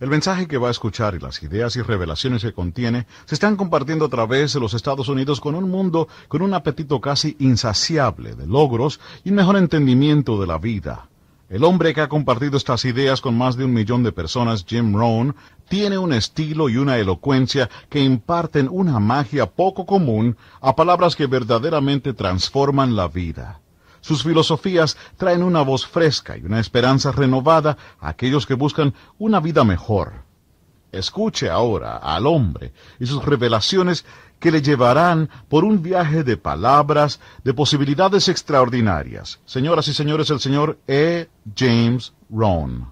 El mensaje que va a escuchar y las ideas y revelaciones que contiene se están compartiendo a través de los Estados Unidos con un mundo con un apetito casi insaciable de logros y un mejor entendimiento de la vida. El hombre que ha compartido estas ideas con más de un millón de personas, Jim Rohn, tiene un estilo y una elocuencia que imparten una magia poco común a palabras que verdaderamente transforman la vida. Sus filosofías traen una voz fresca y una esperanza renovada a aquellos que buscan una vida mejor. Escuche ahora al hombre y sus revelaciones que le llevarán por un viaje de palabras, de posibilidades extraordinarias. Señoras y señores, el señor E. James Rohn.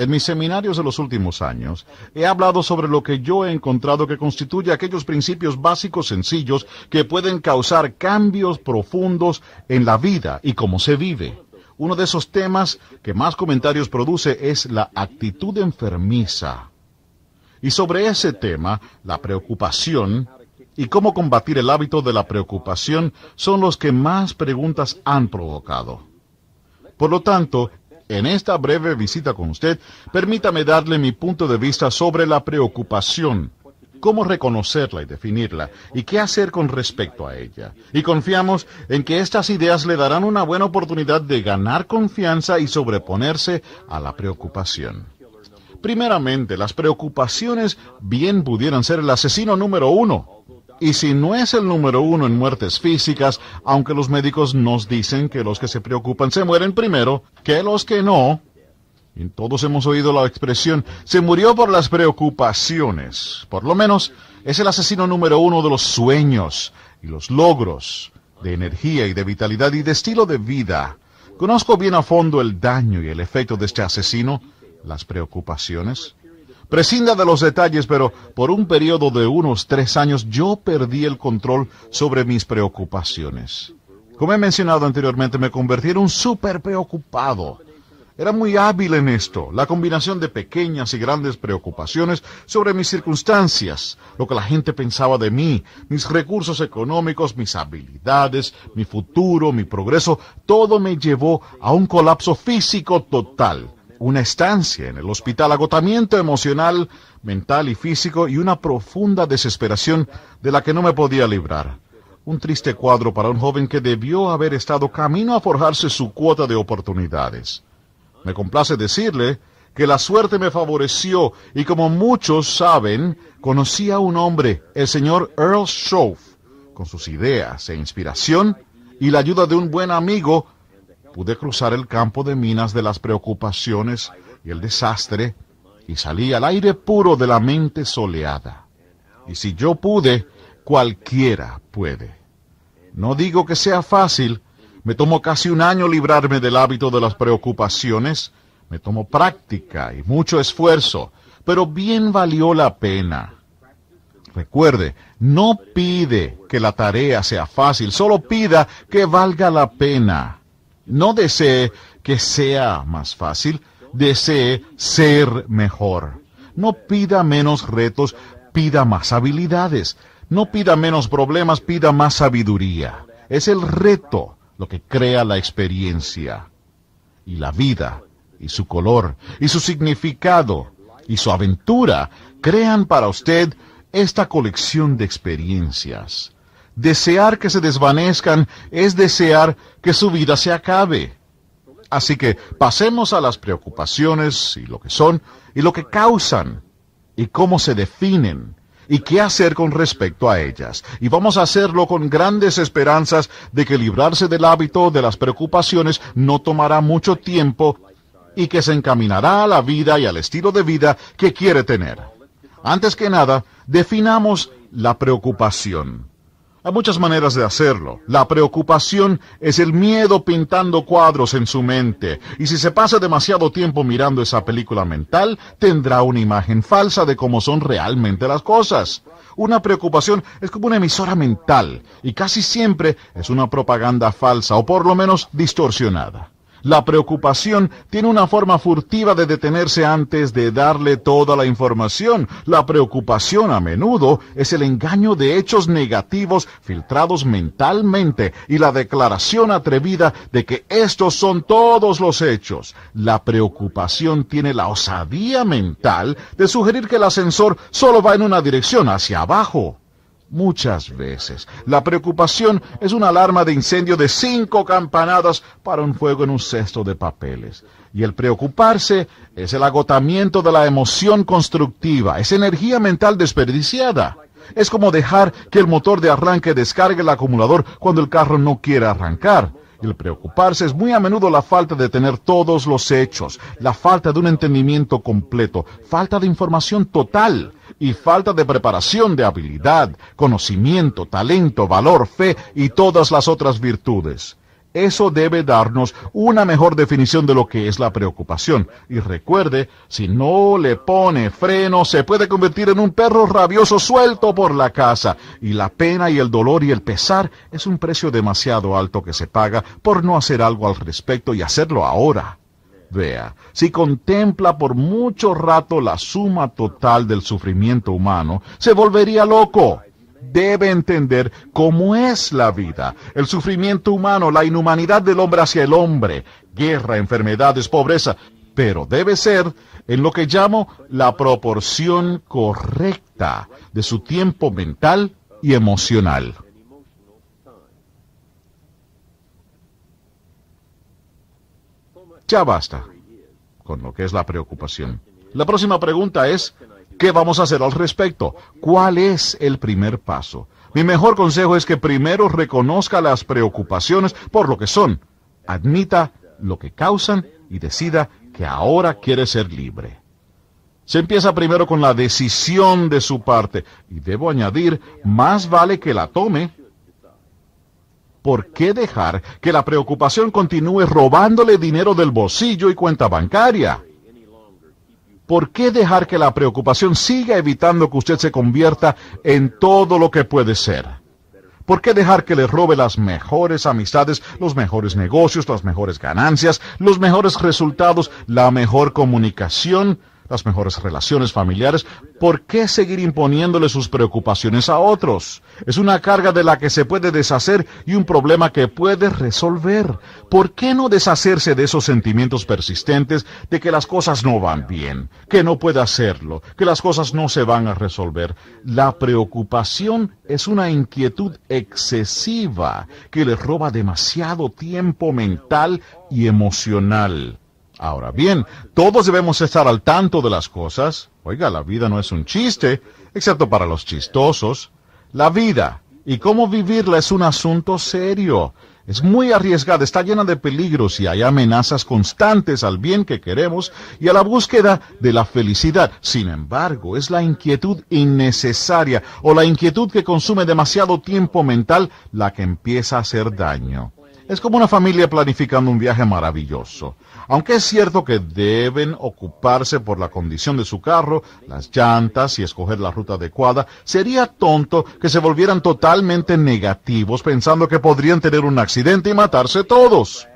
En mis seminarios de los últimos años he hablado sobre lo que yo he encontrado que constituye aquellos principios básicos sencillos que pueden causar cambios profundos en la vida y cómo se vive. Uno de esos temas que más comentarios produce es la actitud enfermiza. Y sobre ese tema, la preocupación y cómo combatir el hábito de la preocupación son los que más preguntas han provocado. Por lo tanto, en esta breve visita con usted, permítame darle mi punto de vista sobre la preocupación, cómo reconocerla y definirla, y qué hacer con respecto a ella. Y confiamos en que estas ideas le darán una buena oportunidad de ganar confianza y sobreponerse a la preocupación. Primeramente, las preocupaciones bien pudieran ser el asesino número uno y si no es el número uno en muertes físicas, aunque los médicos nos dicen que los que se preocupan se mueren primero que los que no, y todos hemos oído la expresión, se murió por las preocupaciones. Por lo menos es el asesino número uno de los sueños y los logros de energía y de vitalidad y de estilo de vida. Conozco bien a fondo el daño y el efecto de este asesino, las preocupaciones. Prescinda de los detalles, pero por un periodo de unos tres años yo perdí el control sobre mis preocupaciones. Como he mencionado anteriormente, me convertí en un súper preocupado. Era muy hábil en esto, la combinación de pequeñas y grandes preocupaciones sobre mis circunstancias, lo que la gente pensaba de mí, mis recursos económicos, mis habilidades, mi futuro, mi progreso, todo me llevó a un colapso físico total una estancia en el hospital, agotamiento emocional, mental y físico y una profunda desesperación de la que no me podía librar. Un triste cuadro para un joven que debió haber estado camino a forjarse su cuota de oportunidades. Me complace decirle que la suerte me favoreció y como muchos saben, conocí a un hombre, el señor Earl Shove, con sus ideas e inspiración y la ayuda de un buen amigo, pude cruzar el campo de minas de las preocupaciones y el desastre y salí al aire puro de la mente soleada. Y si yo pude, cualquiera puede. No digo que sea fácil, me tomó casi un año librarme del hábito de las preocupaciones, me tomó práctica y mucho esfuerzo, pero bien valió la pena. Recuerde, no pide que la tarea sea fácil, solo pida que valga la pena. No desee que sea más fácil, desee ser mejor. No pida menos retos, pida más habilidades. No pida menos problemas, pida más sabiduría. Es el reto lo que crea la experiencia y la vida y su color y su significado y su aventura crean para usted esta colección de experiencias. Desear que se desvanezcan es desear que su vida se acabe. Así que pasemos a las preocupaciones y lo que son y lo que causan y cómo se definen y qué hacer con respecto a ellas. Y vamos a hacerlo con grandes esperanzas de que librarse del hábito de las preocupaciones no tomará mucho tiempo y que se encaminará a la vida y al estilo de vida que quiere tener. Antes que nada, definamos la preocupación. Hay muchas maneras de hacerlo. La preocupación es el miedo pintando cuadros en su mente. Y si se pasa demasiado tiempo mirando esa película mental, tendrá una imagen falsa de cómo son realmente las cosas. Una preocupación es como una emisora mental y casi siempre es una propaganda falsa o por lo menos distorsionada. La preocupación tiene una forma furtiva de detenerse antes de darle toda la información. La preocupación a menudo es el engaño de hechos negativos filtrados mentalmente y la declaración atrevida de que estos son todos los hechos. La preocupación tiene la osadía mental de sugerir que el ascensor solo va en una dirección hacia abajo muchas veces. La preocupación es una alarma de incendio de cinco campanadas para un fuego en un cesto de papeles. Y el preocuparse es el agotamiento de la emoción constructiva, es energía mental desperdiciada. Es como dejar que el motor de arranque descargue el acumulador cuando el carro no quiere arrancar. El preocuparse es muy a menudo la falta de tener todos los hechos, la falta de un entendimiento completo, falta de información total y falta de preparación de habilidad, conocimiento, talento, valor, fe y todas las otras virtudes. Eso debe darnos una mejor definición de lo que es la preocupación. Y recuerde, si no le pone freno, se puede convertir en un perro rabioso suelto por la casa. Y la pena y el dolor y el pesar es un precio demasiado alto que se paga por no hacer algo al respecto y hacerlo ahora. Vea, si contempla por mucho rato la suma total del sufrimiento humano, se volvería loco debe entender cómo es la vida, el sufrimiento humano, la inhumanidad del hombre hacia el hombre, guerra, enfermedades, pobreza, pero debe ser en lo que llamo la proporción correcta de su tiempo mental y emocional. Ya basta con lo que es la preocupación. La próxima pregunta es, ¿Qué vamos a hacer al respecto? ¿Cuál es el primer paso? Mi mejor consejo es que primero reconozca las preocupaciones por lo que son, admita lo que causan y decida que ahora quiere ser libre. Se empieza primero con la decisión de su parte y debo añadir, más vale que la tome. ¿Por qué dejar que la preocupación continúe robándole dinero del bolsillo y cuenta bancaria? ¿Por qué dejar que la preocupación siga evitando que usted se convierta en todo lo que puede ser? ¿Por qué dejar que le robe las mejores amistades, los mejores negocios, las mejores ganancias, los mejores resultados, la mejor comunicación, las mejores relaciones familiares, ¿por qué seguir imponiéndole sus preocupaciones a otros? Es una carga de la que se puede deshacer y un problema que puede resolver. ¿Por qué no deshacerse de esos sentimientos persistentes de que las cosas no van bien, que no puede hacerlo, que las cosas no se van a resolver? La preocupación es una inquietud excesiva que le roba demasiado tiempo mental y emocional. Ahora bien, todos debemos estar al tanto de las cosas. Oiga, la vida no es un chiste, excepto para los chistosos. La vida y cómo vivirla es un asunto serio. Es muy arriesgada, está llena de peligros y hay amenazas constantes al bien que queremos y a la búsqueda de la felicidad. Sin embargo, es la inquietud innecesaria o la inquietud que consume demasiado tiempo mental la que empieza a hacer daño. Es como una familia planificando un viaje maravilloso. Aunque es cierto que deben ocuparse por la condición de su carro, las llantas y escoger la ruta adecuada, sería tonto que se volvieran totalmente negativos pensando que podrían tener un accidente y matarse todos.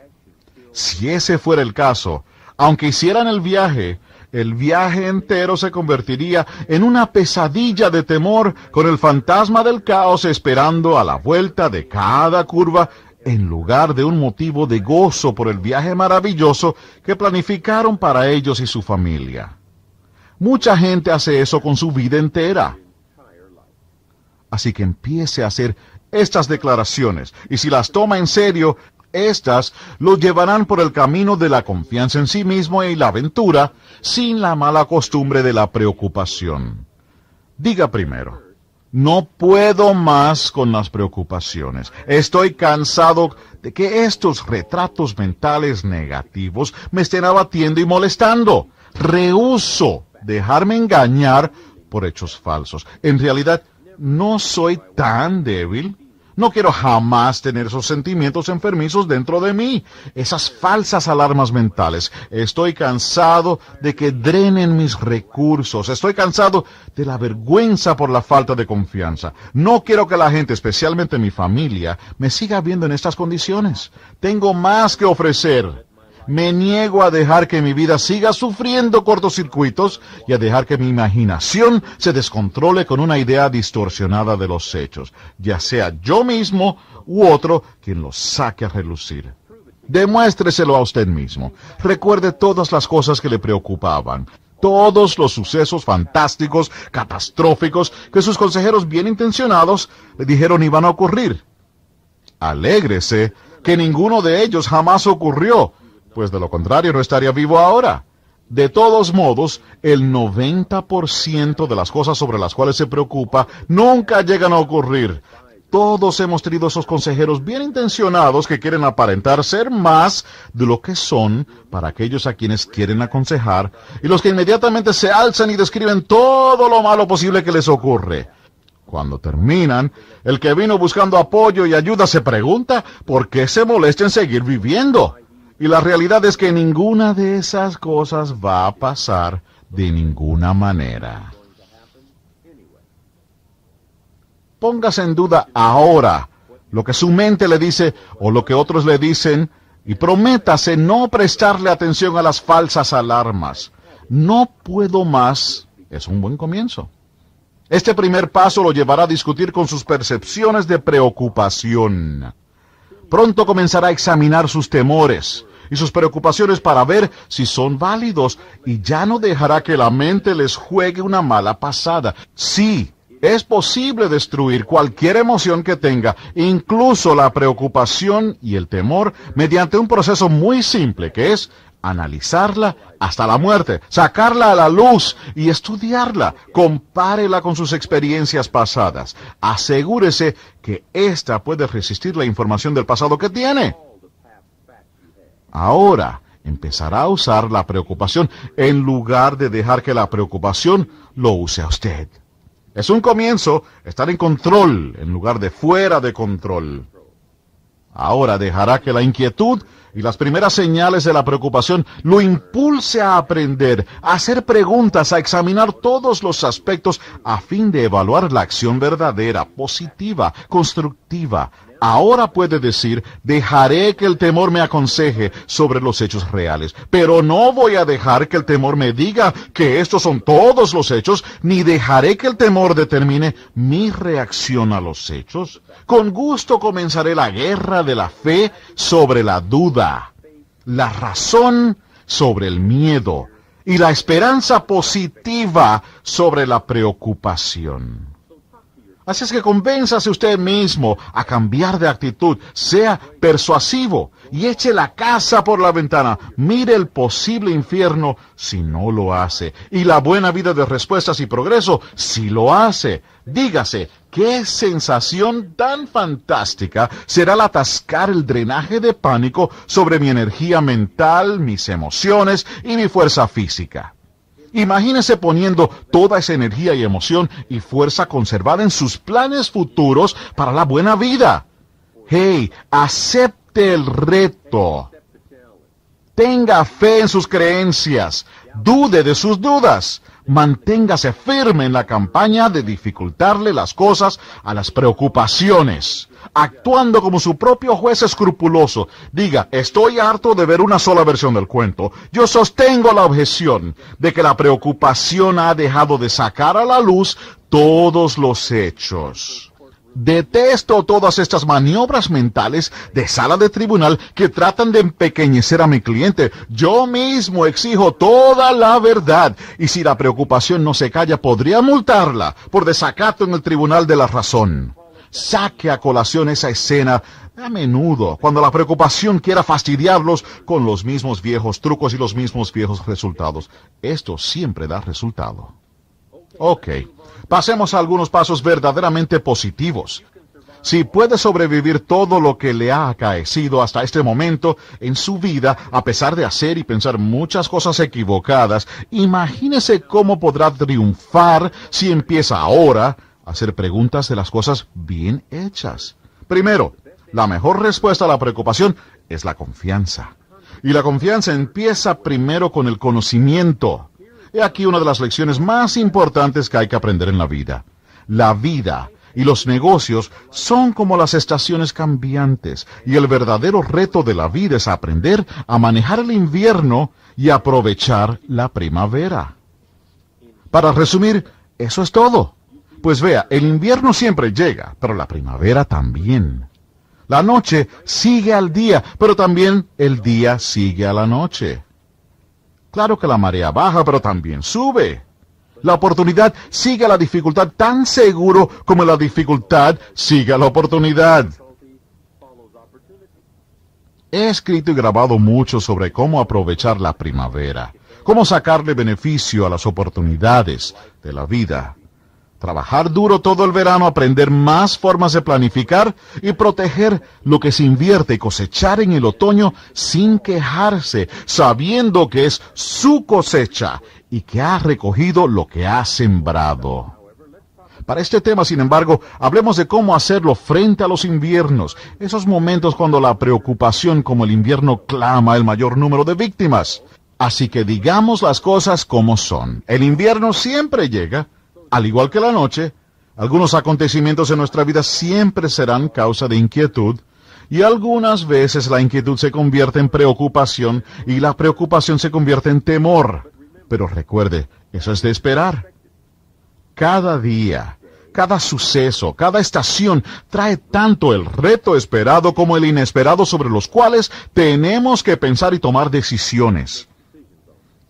Si ese fuera el caso, aunque hicieran el viaje, el viaje entero se convertiría en una pesadilla de temor con el fantasma del caos esperando a la vuelta de cada curva en lugar de un motivo de gozo por el viaje maravilloso que planificaron para ellos y su familia. Mucha gente hace eso con su vida entera. Así que empiece a hacer estas declaraciones y si las toma en serio, estas lo llevarán por el camino de la confianza en sí mismo y la aventura sin la mala costumbre de la preocupación. Diga primero, no puedo más con las preocupaciones. Estoy cansado de que estos retratos mentales negativos me estén abatiendo y molestando. Rehuso dejarme engañar por hechos falsos. En realidad, no soy tan débil no quiero jamás tener esos sentimientos enfermizos dentro de mí, esas falsas alarmas mentales. Estoy cansado de que drenen mis recursos. Estoy cansado de la vergüenza por la falta de confianza. No quiero que la gente, especialmente mi familia, me siga viendo en estas condiciones. Tengo más que ofrecer. Me niego a dejar que mi vida siga sufriendo cortocircuitos y a dejar que mi imaginación se descontrole con una idea distorsionada de los hechos, ya sea yo mismo u otro quien los saque a relucir. Demuéstreselo a usted mismo. Recuerde todas las cosas que le preocupaban, todos los sucesos fantásticos, catastróficos, que sus consejeros bien intencionados le dijeron iban a ocurrir. Alégrese que ninguno de ellos jamás ocurrió pues de lo contrario no estaría vivo ahora. De todos modos, el 90% de las cosas sobre las cuales se preocupa nunca llegan a ocurrir. Todos hemos tenido esos consejeros bien intencionados que quieren aparentar ser más de lo que son para aquellos a quienes quieren aconsejar y los que inmediatamente se alzan y describen todo lo malo posible que les ocurre. Cuando terminan, el que vino buscando apoyo y ayuda se pregunta por qué se molesta en seguir viviendo. Y la realidad es que ninguna de esas cosas va a pasar de ninguna manera. Póngase en duda ahora lo que su mente le dice o lo que otros le dicen y prométase no prestarle atención a las falsas alarmas. No puedo más es un buen comienzo. Este primer paso lo llevará a discutir con sus percepciones de preocupación. Pronto comenzará a examinar sus temores y sus preocupaciones para ver si son válidos y ya no dejará que la mente les juegue una mala pasada. Sí, es posible destruir cualquier emoción que tenga, incluso la preocupación y el temor, mediante un proceso muy simple que es analizarla hasta la muerte, sacarla a la luz y estudiarla. Compárela con sus experiencias pasadas. Asegúrese que ésta puede resistir la información del pasado que tiene. Ahora empezará a usar la preocupación en lugar de dejar que la preocupación lo use a usted. Es un comienzo estar en control en lugar de fuera de control. Ahora dejará que la inquietud y las primeras señales de la preocupación lo impulse a aprender, a hacer preguntas, a examinar todos los aspectos a fin de evaluar la acción verdadera, positiva, constructiva, Ahora puede decir, dejaré que el temor me aconseje sobre los hechos reales, pero no voy a dejar que el temor me diga que estos son todos los hechos, ni dejaré que el temor determine mi reacción a los hechos. Con gusto comenzaré la guerra de la fe sobre la duda, la razón sobre el miedo y la esperanza positiva sobre la preocupación. Así es que convénzase usted mismo a cambiar de actitud, sea persuasivo y eche la casa por la ventana. Mire el posible infierno si no lo hace y la buena vida de respuestas y progreso si lo hace. Dígase, qué sensación tan fantástica será el atascar el drenaje de pánico sobre mi energía mental, mis emociones y mi fuerza física. Imagínese poniendo toda esa energía y emoción y fuerza conservada en sus planes futuros para la buena vida. Hey, acepte el reto. Tenga fe en sus creencias. Dude de sus dudas. Manténgase firme en la campaña de dificultarle las cosas a las preocupaciones actuando como su propio juez escrupuloso, diga, estoy harto de ver una sola versión del cuento. Yo sostengo la objeción de que la preocupación ha dejado de sacar a la luz todos los hechos. Detesto todas estas maniobras mentales de sala de tribunal que tratan de empequeñecer a mi cliente. Yo mismo exijo toda la verdad y si la preocupación no se calla podría multarla por desacato en el tribunal de la razón saque a colación esa escena a menudo, cuando la preocupación quiera fastidiarlos con los mismos viejos trucos y los mismos viejos resultados. Esto siempre da resultado. Ok, pasemos a algunos pasos verdaderamente positivos. Si puede sobrevivir todo lo que le ha acaecido hasta este momento en su vida, a pesar de hacer y pensar muchas cosas equivocadas, imagínese cómo podrá triunfar si empieza ahora hacer preguntas de las cosas bien hechas. Primero, la mejor respuesta a la preocupación es la confianza. Y la confianza empieza primero con el conocimiento. He aquí una de las lecciones más importantes que hay que aprender en la vida. La vida y los negocios son como las estaciones cambiantes y el verdadero reto de la vida es aprender a manejar el invierno y aprovechar la primavera. Para resumir, eso es todo. Pues vea, el invierno siempre llega, pero la primavera también. La noche sigue al día, pero también el día sigue a la noche. Claro que la marea baja, pero también sube. La oportunidad sigue a la dificultad tan seguro como la dificultad sigue a la oportunidad. He escrito y grabado mucho sobre cómo aprovechar la primavera, cómo sacarle beneficio a las oportunidades de la vida. Trabajar duro todo el verano, aprender más formas de planificar y proteger lo que se invierte y cosechar en el otoño sin quejarse, sabiendo que es su cosecha y que ha recogido lo que ha sembrado. Para este tema, sin embargo, hablemos de cómo hacerlo frente a los inviernos, esos momentos cuando la preocupación como el invierno clama el mayor número de víctimas. Así que digamos las cosas como son. El invierno siempre llega, al igual que la noche, algunos acontecimientos en nuestra vida siempre serán causa de inquietud y algunas veces la inquietud se convierte en preocupación y la preocupación se convierte en temor. Pero recuerde, eso es de esperar. Cada día, cada suceso, cada estación trae tanto el reto esperado como el inesperado sobre los cuales tenemos que pensar y tomar decisiones.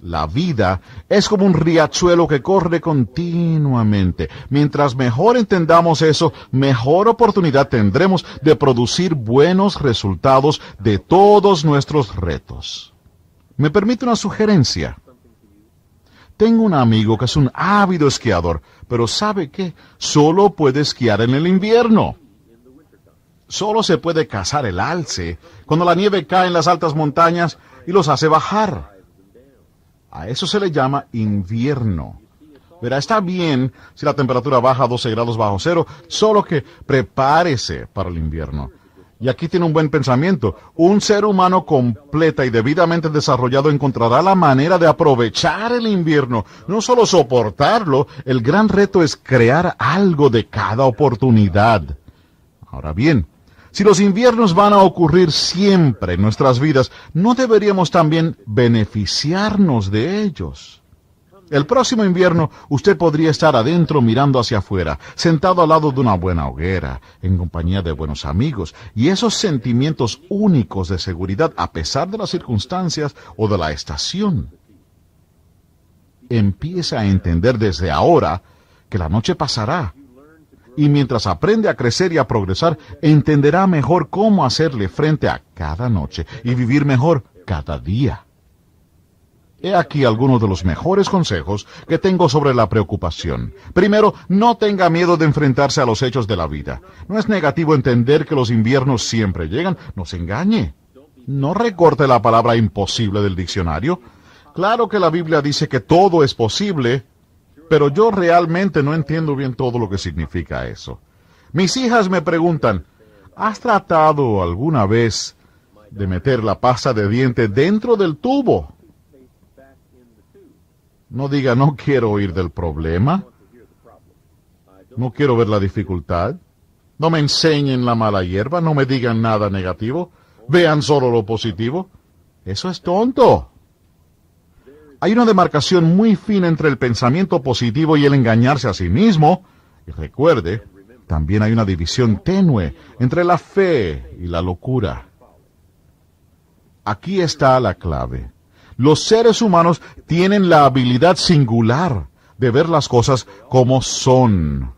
La vida es como un riachuelo que corre continuamente. Mientras mejor entendamos eso, mejor oportunidad tendremos de producir buenos resultados de todos nuestros retos. ¿Me permite una sugerencia? Tengo un amigo que es un ávido esquiador, pero ¿sabe qué? Solo puede esquiar en el invierno. Solo se puede cazar el alce cuando la nieve cae en las altas montañas y los hace bajar. A eso se le llama invierno. Verá, está bien si la temperatura baja a 12 grados bajo cero, solo que prepárese para el invierno. Y aquí tiene un buen pensamiento. Un ser humano completa y debidamente desarrollado encontrará la manera de aprovechar el invierno, no solo soportarlo, el gran reto es crear algo de cada oportunidad. Ahora bien, si los inviernos van a ocurrir siempre en nuestras vidas, ¿no deberíamos también beneficiarnos de ellos? El próximo invierno usted podría estar adentro mirando hacia afuera, sentado al lado de una buena hoguera, en compañía de buenos amigos, y esos sentimientos únicos de seguridad a pesar de las circunstancias o de la estación. Empieza a entender desde ahora que la noche pasará y mientras aprende a crecer y a progresar, entenderá mejor cómo hacerle frente a cada noche y vivir mejor cada día. He aquí algunos de los mejores consejos que tengo sobre la preocupación. Primero, no tenga miedo de enfrentarse a los hechos de la vida. No es negativo entender que los inviernos siempre llegan. No se engañe. No recorte la palabra imposible del diccionario. Claro que la Biblia dice que todo es posible pero yo realmente no entiendo bien todo lo que significa eso. Mis hijas me preguntan, ¿has tratado alguna vez de meter la pasta de diente dentro del tubo? No diga, no quiero oír del problema. No quiero ver la dificultad. No me enseñen la mala hierba. No me digan nada negativo. Vean solo lo positivo. Eso es tonto. Hay una demarcación muy fina entre el pensamiento positivo y el engañarse a sí mismo. Y recuerde, también hay una división tenue entre la fe y la locura. Aquí está la clave. Los seres humanos tienen la habilidad singular de ver las cosas como son.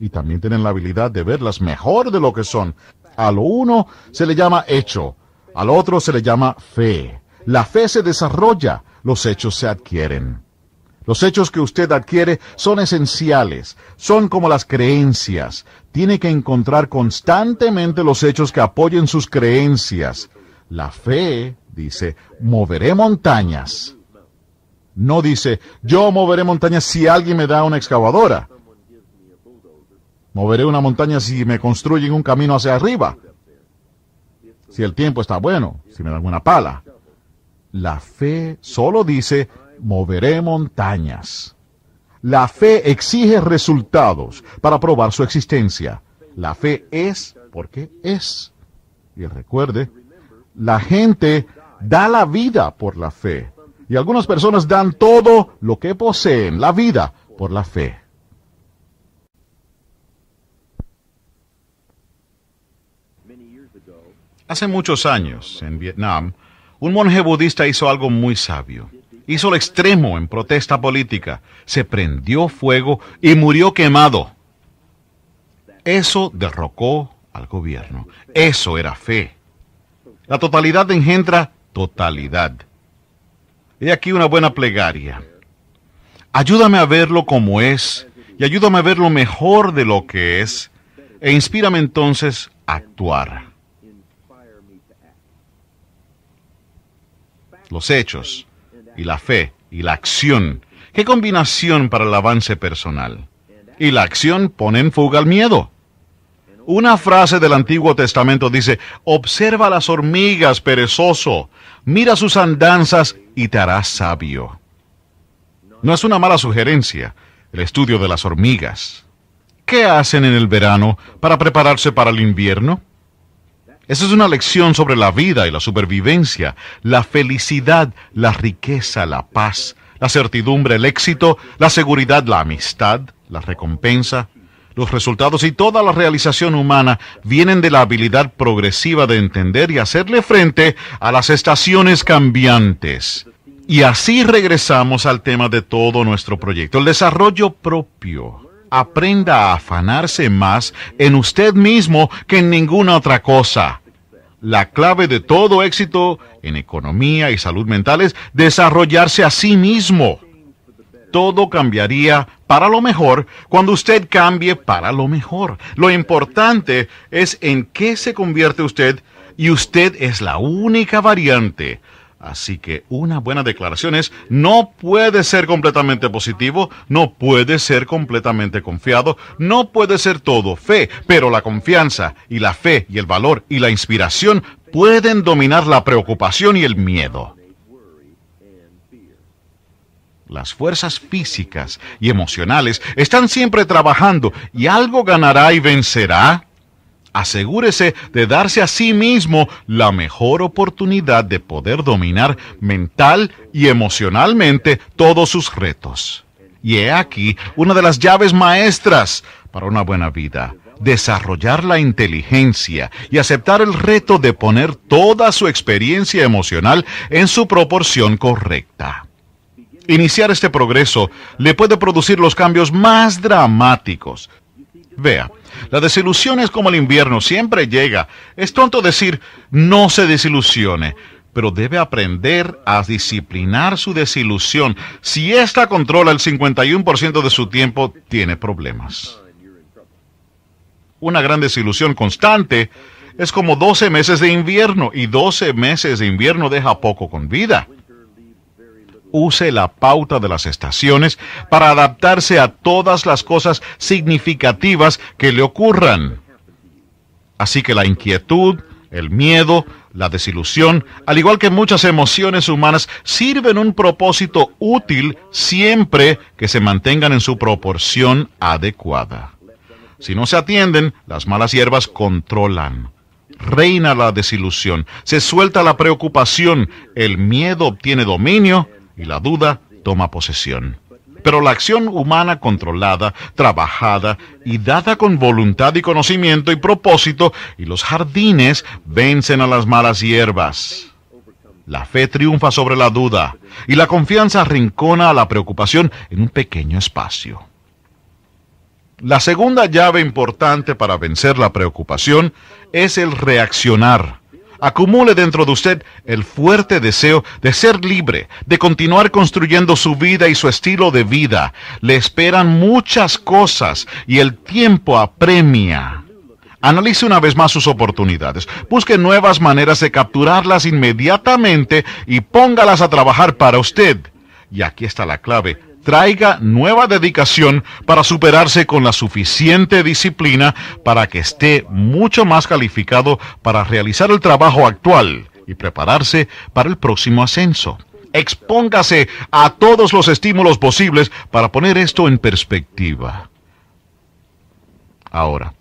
Y también tienen la habilidad de verlas mejor de lo que son. A lo uno se le llama hecho, al otro se le llama fe. La fe se desarrolla, los hechos se adquieren. Los hechos que usted adquiere son esenciales, son como las creencias. Tiene que encontrar constantemente los hechos que apoyen sus creencias. La fe dice, moveré montañas. No dice, yo moveré montañas si alguien me da una excavadora. Moveré una montaña si me construyen un camino hacia arriba. Si el tiempo está bueno, si me dan una pala. La fe solo dice, moveré montañas. La fe exige resultados para probar su existencia. La fe es porque es. Y recuerde, la gente da la vida por la fe. Y algunas personas dan todo lo que poseen, la vida, por la fe. Hace muchos años, en Vietnam, un monje budista hizo algo muy sabio. Hizo lo extremo en protesta política. Se prendió fuego y murió quemado. Eso derrocó al gobierno. Eso era fe. La totalidad engendra totalidad. He aquí una buena plegaria. Ayúdame a verlo como es y ayúdame a verlo mejor de lo que es e inspírame entonces a actuar. los hechos y la fe y la acción. ¿Qué combinación para el avance personal? Y la acción pone en fuga al miedo. Una frase del Antiguo Testamento dice, observa las hormigas, perezoso, mira sus andanzas y te harás sabio. No es una mala sugerencia el estudio de las hormigas. ¿Qué hacen en el verano para prepararse para el invierno? Esa es una lección sobre la vida y la supervivencia, la felicidad, la riqueza, la paz, la certidumbre, el éxito, la seguridad, la amistad, la recompensa, los resultados y toda la realización humana vienen de la habilidad progresiva de entender y hacerle frente a las estaciones cambiantes. Y así regresamos al tema de todo nuestro proyecto, el desarrollo propio aprenda a afanarse más en usted mismo que en ninguna otra cosa. La clave de todo éxito en economía y salud mental es desarrollarse a sí mismo. Todo cambiaría para lo mejor cuando usted cambie para lo mejor. Lo importante es en qué se convierte usted y usted es la única variante. Así que una buena declaración es, no puede ser completamente positivo, no puede ser completamente confiado, no puede ser todo fe, pero la confianza y la fe y el valor y la inspiración pueden dominar la preocupación y el miedo. Las fuerzas físicas y emocionales están siempre trabajando y algo ganará y vencerá asegúrese de darse a sí mismo la mejor oportunidad de poder dominar mental y emocionalmente todos sus retos. Y he aquí una de las llaves maestras para una buena vida. Desarrollar la inteligencia y aceptar el reto de poner toda su experiencia emocional en su proporción correcta. Iniciar este progreso le puede producir los cambios más dramáticos, Vea, la desilusión es como el invierno, siempre llega. Es tonto decir no se desilusione, pero debe aprender a disciplinar su desilusión. Si ésta controla el 51% de su tiempo, tiene problemas. Una gran desilusión constante es como 12 meses de invierno y 12 meses de invierno deja poco con vida use la pauta de las estaciones para adaptarse a todas las cosas significativas que le ocurran. Así que la inquietud, el miedo, la desilusión, al igual que muchas emociones humanas, sirven un propósito útil siempre que se mantengan en su proporción adecuada. Si no se atienden, las malas hierbas controlan. Reina la desilusión, se suelta la preocupación, el miedo obtiene dominio y la duda toma posesión. Pero la acción humana controlada, trabajada y dada con voluntad y conocimiento y propósito, y los jardines vencen a las malas hierbas. La fe triunfa sobre la duda y la confianza rincona a la preocupación en un pequeño espacio. La segunda llave importante para vencer la preocupación es el reaccionar. Acumule dentro de usted el fuerte deseo de ser libre, de continuar construyendo su vida y su estilo de vida. Le esperan muchas cosas y el tiempo apremia. Analice una vez más sus oportunidades. Busque nuevas maneras de capturarlas inmediatamente y póngalas a trabajar para usted. Y aquí está la clave traiga nueva dedicación para superarse con la suficiente disciplina para que esté mucho más calificado para realizar el trabajo actual y prepararse para el próximo ascenso. Expóngase a todos los estímulos posibles para poner esto en perspectiva. Ahora,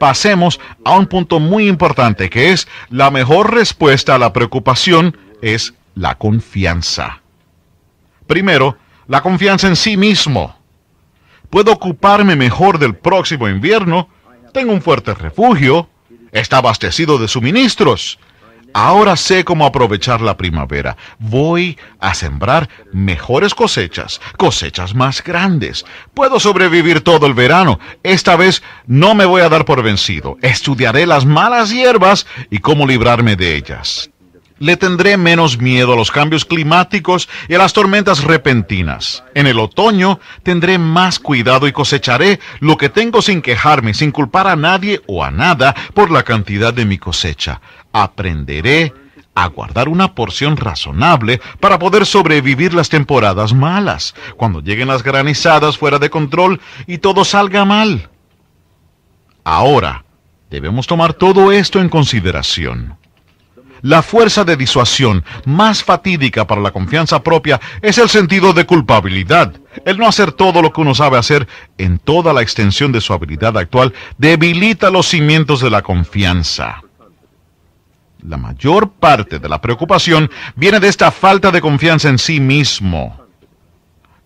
pasemos a un punto muy importante que es la mejor respuesta a la preocupación es la confianza. Primero, la confianza en sí mismo. Puedo ocuparme mejor del próximo invierno, tengo un fuerte refugio, está abastecido de suministros. Ahora sé cómo aprovechar la primavera. Voy a sembrar mejores cosechas, cosechas más grandes. Puedo sobrevivir todo el verano. Esta vez no me voy a dar por vencido. Estudiaré las malas hierbas y cómo librarme de ellas le tendré menos miedo a los cambios climáticos y a las tormentas repentinas. En el otoño tendré más cuidado y cosecharé lo que tengo sin quejarme, sin culpar a nadie o a nada por la cantidad de mi cosecha. Aprenderé a guardar una porción razonable para poder sobrevivir las temporadas malas, cuando lleguen las granizadas fuera de control y todo salga mal. Ahora, debemos tomar todo esto en consideración. La fuerza de disuasión más fatídica para la confianza propia es el sentido de culpabilidad. El no hacer todo lo que uno sabe hacer en toda la extensión de su habilidad actual debilita los cimientos de la confianza. La mayor parte de la preocupación viene de esta falta de confianza en sí mismo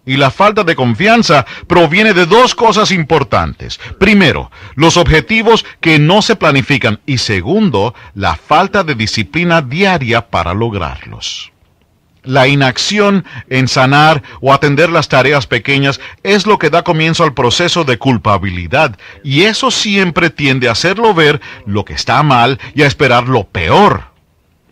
y la falta de confianza proviene de dos cosas importantes. Primero, los objetivos que no se planifican y segundo, la falta de disciplina diaria para lograrlos. La inacción en sanar o atender las tareas pequeñas es lo que da comienzo al proceso de culpabilidad y eso siempre tiende a hacerlo ver lo que está mal y a esperar lo peor.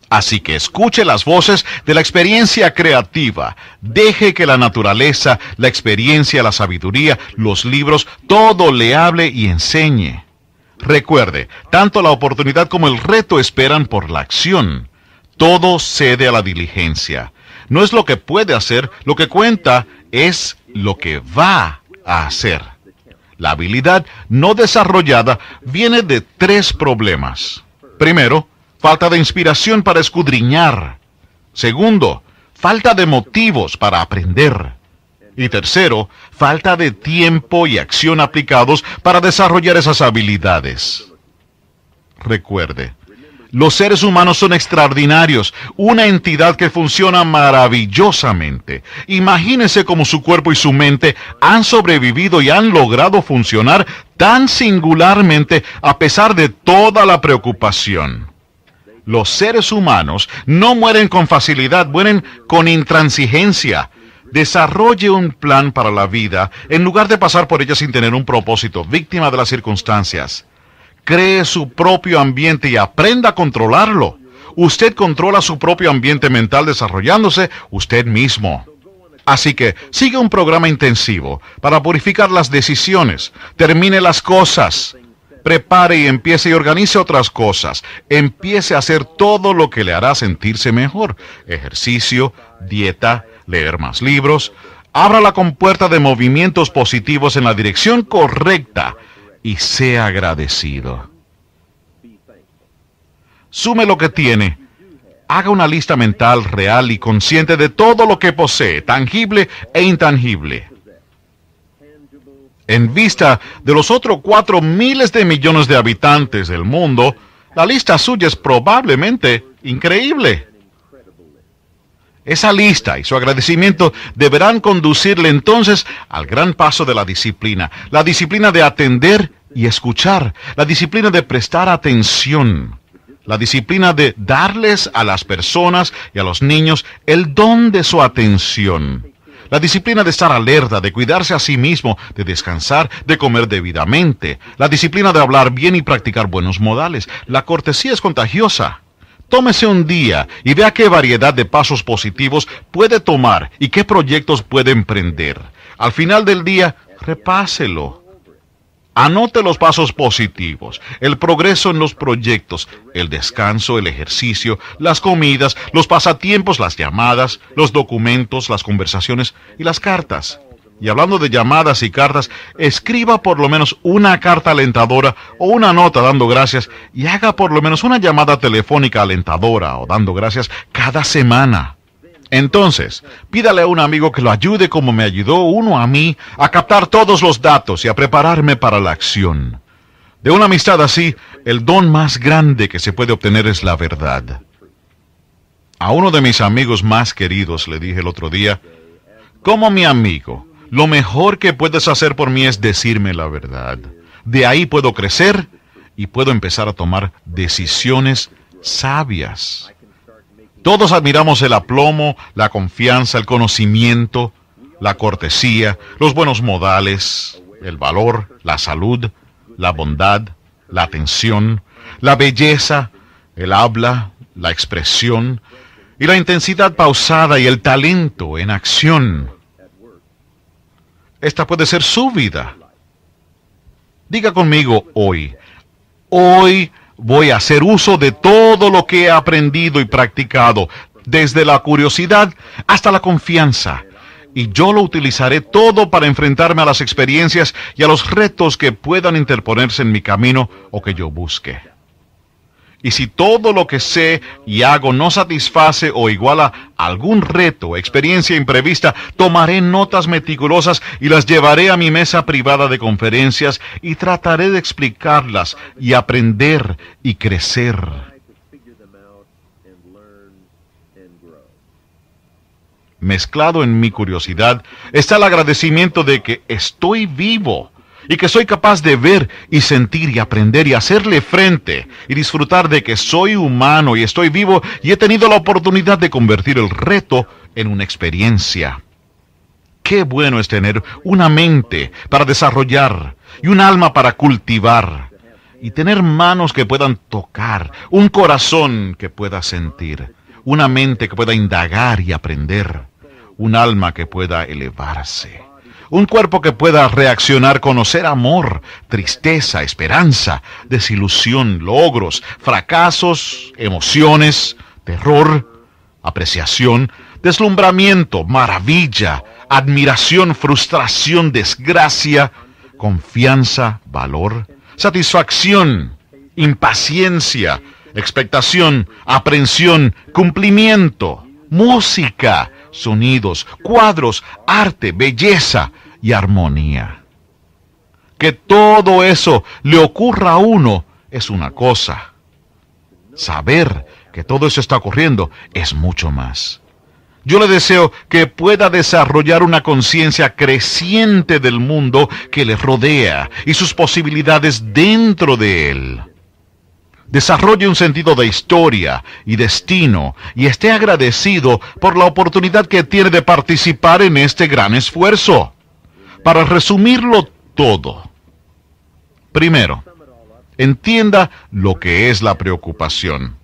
Así que escuche las voces de la experiencia creativa. Deje que la naturaleza, la experiencia, la sabiduría, los libros, todo le hable y enseñe. Recuerde, tanto la oportunidad como el reto esperan por la acción. Todo cede a la diligencia. No es lo que puede hacer, lo que cuenta es lo que va a hacer. La habilidad no desarrollada viene de tres problemas. Primero, falta de inspiración para escudriñar. Segundo, falta de motivos para aprender. Y tercero, falta de tiempo y acción aplicados para desarrollar esas habilidades. Recuerde, los seres humanos son extraordinarios, una entidad que funciona maravillosamente. Imagínese cómo su cuerpo y su mente han sobrevivido y han logrado funcionar tan singularmente a pesar de toda la preocupación los seres humanos no mueren con facilidad, mueren con intransigencia. Desarrolle un plan para la vida en lugar de pasar por ella sin tener un propósito, víctima de las circunstancias. Cree su propio ambiente y aprenda a controlarlo. Usted controla su propio ambiente mental desarrollándose usted mismo. Así que sigue un programa intensivo para purificar las decisiones, termine las cosas, prepare y empiece y organice otras cosas. Empiece a hacer todo lo que le hará sentirse mejor. Ejercicio, dieta, leer más libros. Abra la compuerta de movimientos positivos en la dirección correcta y sea agradecido. Sume lo que tiene. Haga una lista mental real y consciente de todo lo que posee, tangible e intangible. En vista de los otros cuatro miles de millones de habitantes del mundo, la lista suya es probablemente increíble. Esa lista y su agradecimiento deberán conducirle entonces al gran paso de la disciplina, la disciplina de atender y escuchar, la disciplina de prestar atención, la disciplina de darles a las personas y a los niños el don de su atención. La disciplina de estar alerta, de cuidarse a sí mismo, de descansar, de comer debidamente. La disciplina de hablar bien y practicar buenos modales. La cortesía es contagiosa. Tómese un día y vea qué variedad de pasos positivos puede tomar y qué proyectos puede emprender. Al final del día, repáselo Anote los pasos positivos, el progreso en los proyectos, el descanso, el ejercicio, las comidas, los pasatiempos, las llamadas, los documentos, las conversaciones y las cartas. Y hablando de llamadas y cartas, escriba por lo menos una carta alentadora o una nota dando gracias y haga por lo menos una llamada telefónica alentadora o dando gracias cada semana. Entonces, pídale a un amigo que lo ayude como me ayudó uno a mí a captar todos los datos y a prepararme para la acción. De una amistad así, el don más grande que se puede obtener es la verdad. A uno de mis amigos más queridos le dije el otro día, como mi amigo, lo mejor que puedes hacer por mí es decirme la verdad. De ahí puedo crecer y puedo empezar a tomar decisiones sabias. Todos admiramos el aplomo, la confianza, el conocimiento, la cortesía, los buenos modales, el valor, la salud, la bondad, la atención, la belleza, el habla, la expresión y la intensidad pausada y el talento en acción. Esta puede ser su vida. Diga conmigo hoy, hoy voy a hacer uso de todo lo que he aprendido y practicado, desde la curiosidad hasta la confianza. Y yo lo utilizaré todo para enfrentarme a las experiencias y a los retos que puedan interponerse en mi camino o que yo busque. Y si todo lo que sé y hago no satisface o iguala algún reto, experiencia imprevista, tomaré notas meticulosas y las llevaré a mi mesa privada de conferencias y trataré de explicarlas y aprender y crecer. Mezclado en mi curiosidad está el agradecimiento de que estoy vivo y que soy capaz de ver y sentir y aprender y hacerle frente y disfrutar de que soy humano y estoy vivo y he tenido la oportunidad de convertir el reto en una experiencia. Qué bueno es tener una mente para desarrollar y un alma para cultivar y tener manos que puedan tocar, un corazón que pueda sentir, una mente que pueda indagar y aprender, un alma que pueda elevarse. Un cuerpo que pueda reaccionar, conocer amor, tristeza, esperanza, desilusión, logros, fracasos, emociones, terror, apreciación, deslumbramiento, maravilla, admiración, frustración, desgracia, confianza, valor, satisfacción, impaciencia, expectación, aprensión, cumplimiento, música, sonidos, cuadros, arte, belleza y armonía. Que todo eso le ocurra a uno es una cosa. Saber que todo eso está ocurriendo es mucho más. Yo le deseo que pueda desarrollar una conciencia creciente del mundo que le rodea y sus posibilidades dentro de él desarrolle un sentido de historia y destino y esté agradecido por la oportunidad que tiene de participar en este gran esfuerzo. Para resumirlo todo, primero, entienda lo que es la preocupación.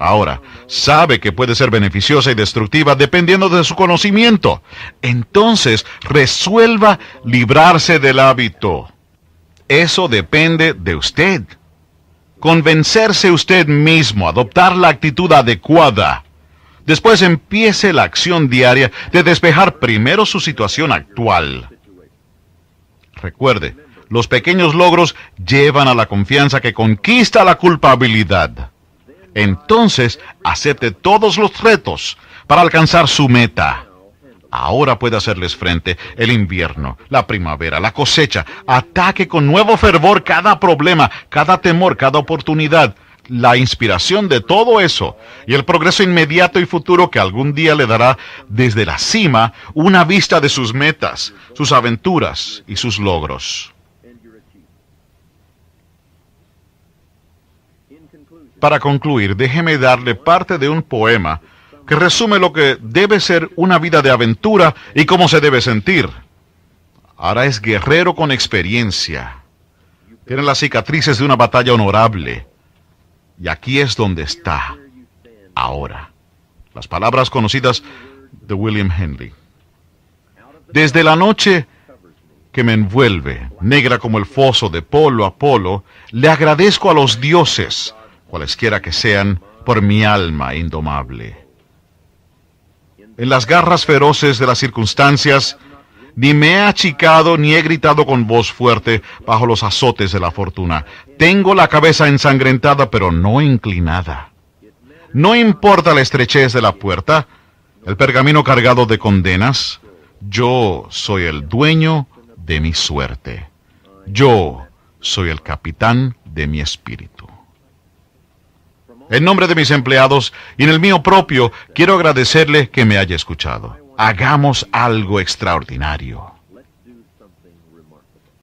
Ahora, sabe que puede ser beneficiosa y destructiva dependiendo de su conocimiento. Entonces, resuelva librarse del hábito. Eso depende de usted convencerse usted mismo, adoptar la actitud adecuada. Después empiece la acción diaria de despejar primero su situación actual. Recuerde, los pequeños logros llevan a la confianza que conquista la culpabilidad. Entonces, acepte todos los retos para alcanzar su meta. Ahora puede hacerles frente el invierno, la primavera, la cosecha. Ataque con nuevo fervor cada problema, cada temor, cada oportunidad. La inspiración de todo eso y el progreso inmediato y futuro que algún día le dará desde la cima una vista de sus metas, sus aventuras y sus logros. Para concluir, déjeme darle parte de un poema que resume lo que debe ser una vida de aventura y cómo se debe sentir. Ahora es guerrero con experiencia. Tiene las cicatrices de una batalla honorable. Y aquí es donde está. Ahora. Las palabras conocidas de William Henley. Desde la noche que me envuelve, negra como el foso de polo a polo, le agradezco a los dioses, cualesquiera que sean, por mi alma indomable en las garras feroces de las circunstancias, ni me he achicado ni he gritado con voz fuerte bajo los azotes de la fortuna. Tengo la cabeza ensangrentada, pero no inclinada. No importa la estrechez de la puerta, el pergamino cargado de condenas, yo soy el dueño de mi suerte. Yo soy el capitán de mi espíritu. En nombre de mis empleados y en el mío propio, quiero agradecerle que me haya escuchado. Hagamos algo extraordinario.